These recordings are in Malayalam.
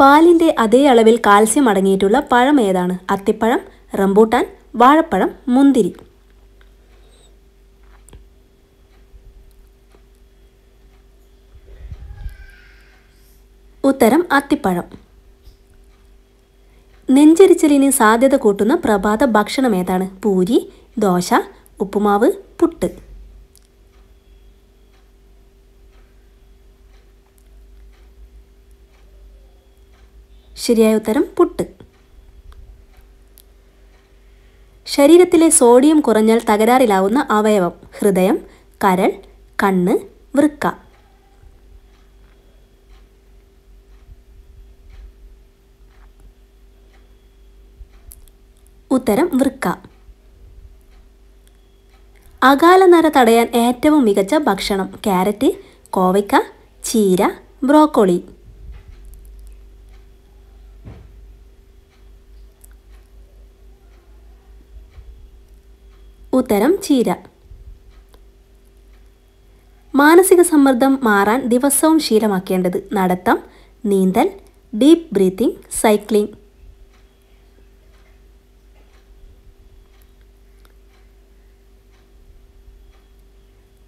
പാലിൻ്റെ അതേ അളവിൽ കാൽസ്യം അടങ്ങിയിട്ടുള്ള പഴം ഏതാണ് അത്തിപ്പഴം റംബൂട്ടാൻ വാഴപ്പഴം മുന്തിരി ഉത്തരം അത്തിപ്പഴം നെഞ്ചരിച്ചലിന് സാധ്യത കൂട്ടുന്ന പ്രഭാത ഭക്ഷണം ഏതാണ് പൂരി ദോശ ഉപ്പുമാവ് പുട്ട് ശരിയായ ഉത്തരം പുട്ട് ശരീരത്തിലെ സോഡിയം കുറഞ്ഞാൽ തകരാറിലാവുന്ന അവയവം ഹൃദയം കരൾ കണ്ണ് വൃക്ക ഉത്തരം വൃക്ക അകാല തടയാൻ ഏറ്റവും മികച്ച ഭക്ഷണം ക്യാരറ്റ് കോവയ്ക്ക ചീര ബ്രോക്കോളി ഉത്തരം ചീര മാനസിക സമ്മർദ്ദം മാറാൻ ദിവസവും ശീലമാക്കേണ്ടത് നടത്തം നീന്തൽ ഡീപ്പ് ബ്രീത്തിങ് സൈക്ലിംഗ്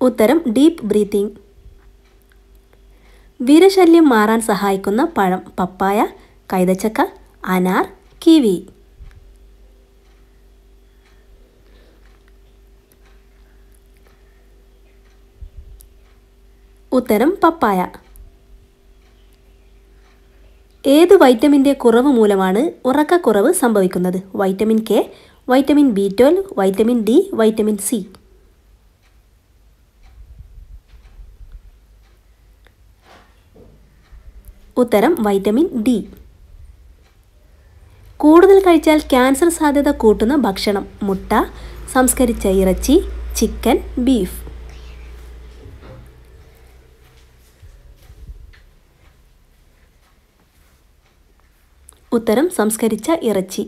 ഉത്തരം ഡീപ്പ് ബ്രീത്തിങ് വീരശല്യം മാറാൻ സഹായിക്കുന്ന പഴം പപ്പായ കൈതച്ചക്ക അനാർ കിവി ഉത്തരം പപ്പായ ഏത് വൈറ്റമിൻ്റെ കുറവ് മൂലമാണ് ഉറക്കക്കുറവ് സംഭവിക്കുന്നത് vitamin K vitamin B twelve vitamin D vitamin C ഉത്തരം വൈറ്റമിൻ ഡി കൂടുതൽ കഴിച്ചാൽ ക്യാൻസർ സാധ്യത കൂട്ടുന്ന ഭക്ഷണം മുട്ട സംസ്കരിച്ച ഇറച്ചി ചിക്കൻ ബീഫ് ഉത്തരം സംസ്കരിച്ച ഇറച്ചി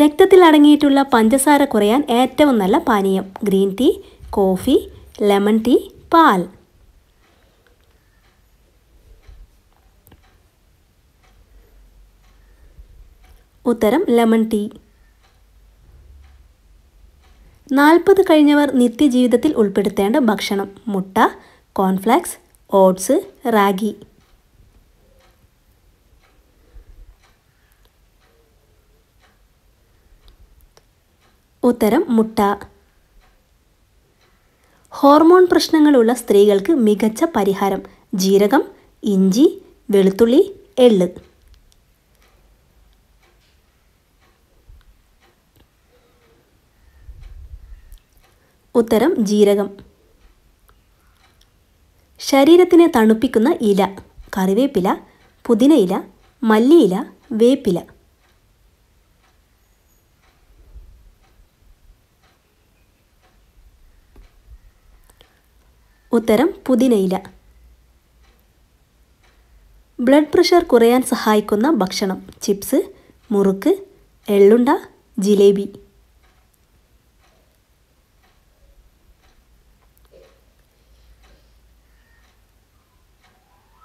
രക്തത്തിൽ അടങ്ങിയിട്ടുള്ള പഞ്ചസാര കുറയാൻ ഏറ്റവും നല്ല പാനീയം green tea coffee lemon tea പാൽ ഉത്തരം ലെമൺ ടീ നാൽപ്പത് കഴിഞ്ഞവർ നിത്യജീവിതത്തിൽ ഉൾപ്പെടുത്തേണ്ട ഭക്ഷണം മുട്ട കോൺഫ്ലാക്സ് ഓട്സ് റാഗി ഉത്തരം മുട്ട ഹോർമോൺ പ്രശ്നങ്ങളുള്ള സ്ത്രീകൾക്ക് മികച്ച പരിഹാരം ജീരകം ഇഞ്ചി വെളുത്തുള്ളി എള്ള് ഉത്തരം ജീരകം ശരീരത്തിനെ തണുപ്പിക്കുന്ന ഇല കറിവേപ്പില പുതിനയില മല്ലിയില വേപ്പില ഉത്തരം പുതിനയില ബ്ലഡ് പ്രഷർ കുറയാൻ സഹായിക്കുന്ന ഭക്ഷണം ചിപ്സ് മുറുക്ക് എള്ളുണ്ട ജിലേബി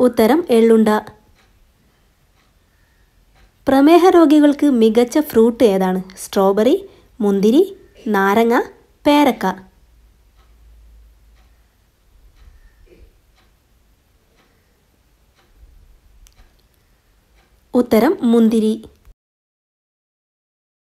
ഉത്തരം എള്ളുണ്ട പ്രമേഹ രോഗികൾക്ക് മികച്ച ഫ്രൂട്ട് ഏതാണ് സ്ട്രോബെറി മുന്തിരി നാരങ്ങ പേരക്ക ഉത്തരം മുന്തിരി